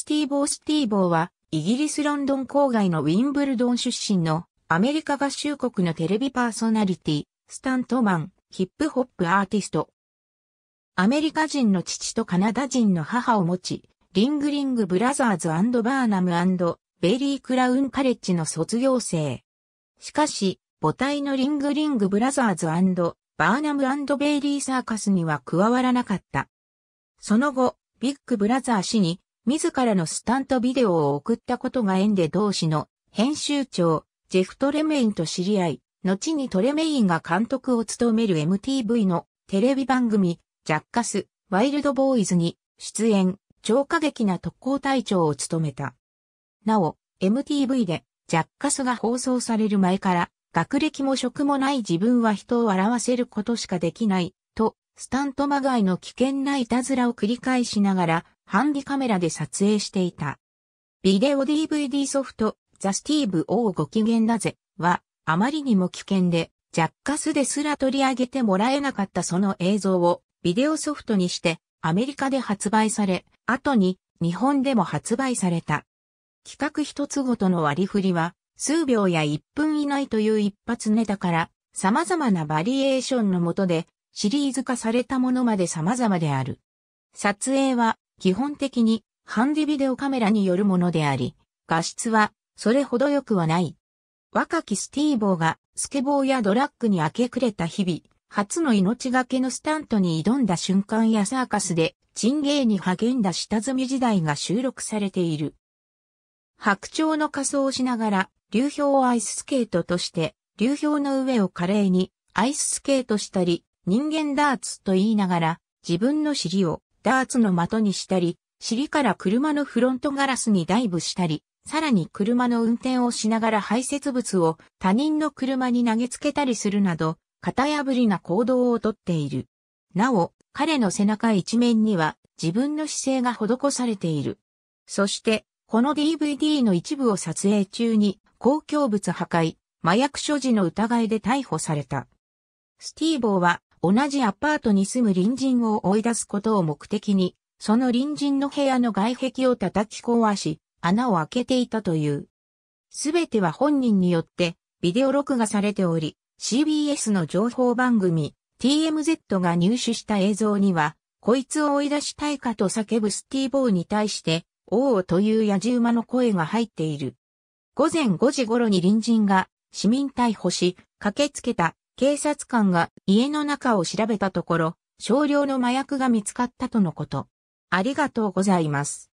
スティーボー・スティーボーは、イギリス・ロンドン郊外のウィンブルドン出身の、アメリカ合衆国のテレビパーソナリティ、スタントマン、ヒップホップアーティスト。アメリカ人の父とカナダ人の母を持ち、リングリング・ブラザーズバーナムベリー・クラウン・カレッジの卒業生。しかし、母体のリングリング・ブラザーズバーナムベイリーサーカスには加わらなかった。その後、ビッグブラザー氏に自らのスタントビデオを送ったことが縁で同志の編集長、ジェフ・トレメインと知り合い、後にトレメインが監督を務める MTV のテレビ番組、ジャッカス、ワイルドボーイズに出演、超過激な特攻隊長を務めた。なお、MTV でジャッカスが放送される前から、学歴も職もない自分は人を笑わせることしかできない、と、スタントまがいの危険ないたずらを繰り返しながら、ハンディカメラで撮影していた。ビデオ DVD ソフト、ザ・スティーブ・オーご機嫌だぜ、は、あまりにも危険で、ジャッカスですら取り上げてもらえなかったその映像を、ビデオソフトにして、アメリカで発売され、後に、日本でも発売された。企画一つごとの割り振りは、数秒や1分以内という一発ネタから、様々なバリエーションのもとで、シリーズ化されたものまで様々である。撮影は基本的にハンディビデオカメラによるものであり、画質はそれほど良くはない。若きスティーボーがスケボーやドラッグに明け暮れた日々、初の命がけのスタントに挑んだ瞬間やサーカスで陳芸に励んだ下積み時代が収録されている。白鳥の仮装をしながら流氷をアイススケートとして流氷の上を華麗にアイススケートしたり人間ダーツと言いながら自分の尻をダーツの的にしたり、尻から車のフロントガラスにダイブしたり、さらに車の運転をしながら排泄物を他人の車に投げつけたりするなど、型破りな行動をとっている。なお、彼の背中一面には自分の姿勢が施されている。そして、この DVD の一部を撮影中に公共物破壊、麻薬所持の疑いで逮捕された。スティーボーは同じアパートに住む隣人を追い出すことを目的に、その隣人の部屋の外壁を叩き壊し、穴を開けていたという。すべては本人によってビデオ録画されており、CBS の情報番組 TMZ が入手した映像には、こいつを追い出したいかと叫ぶスティーボーに対して、おおという野じ馬の声が入っている。午前5時頃に隣人が市民逮捕し、駆けつけた警察官が家の中を調べたところ、少量の麻薬が見つかったとのこと。ありがとうございます。